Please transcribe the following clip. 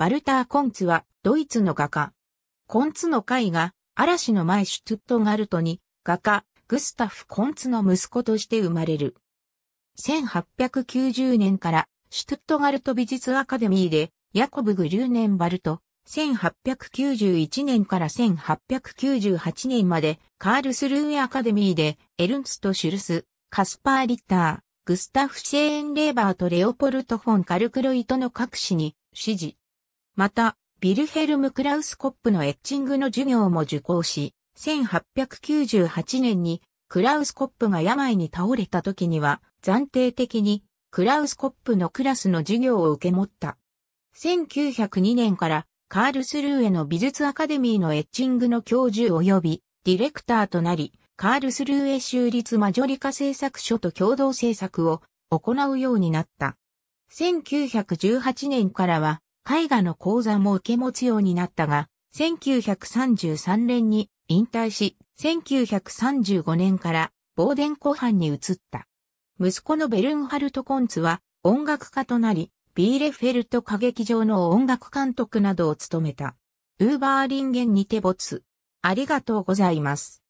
バルター・コンツは、ドイツの画家。コンツの会が、嵐の前シュトゥットガルトに、画家、グスタフ・コンツの息子として生まれる。1890年から、シュトゥットガルト美術アカデミーで、ヤコブ・グリューネンバルト、1891年から1898年まで、カールスルーアカデミーで、エルンスト・シュルス、カスパー・リッター、グスタフ・シェーン・レーバーとレオポルト・フォン・カルクロイトの各紙に、指示。また、ビルヘルム・クラウスコップのエッチングの授業も受講し、1898年にクラウスコップが病に倒れた時には暫定的にクラウスコップのクラスの授業を受け持った。1902年からカールスルーへの美術アカデミーのエッチングの教授及びディレクターとなり、カールスルーへ州立マジョリカ製作所と共同制作を行うようになった。1918年からは絵画の講座も受け持つようになったが、1933年に引退し、1935年からボーデン湖畔に移った。息子のベルンハルト・コンツは音楽家となり、ビーレフェルト歌劇場の音楽監督などを務めた。ウーバーリンゲンにて没。ありがとうございます。